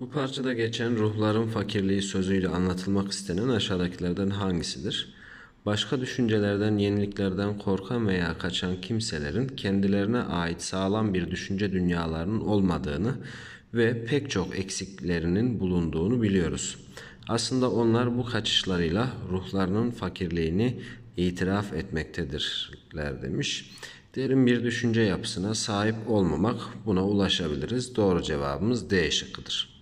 Bu parçada geçen ruhların fakirliği sözüyle anlatılmak istenen aşağıdakilerden hangisidir? Başka düşüncelerden, yeniliklerden korkan veya kaçan kimselerin kendilerine ait sağlam bir düşünce dünyalarının olmadığını ve pek çok eksiklerinin bulunduğunu biliyoruz. Aslında onlar bu kaçışlarıyla ruhlarının fakirliğini itiraf etmektedirler demiş. Derin bir düşünce yapısına sahip olmamak buna ulaşabiliriz. Doğru cevabımız D şıkkıdır.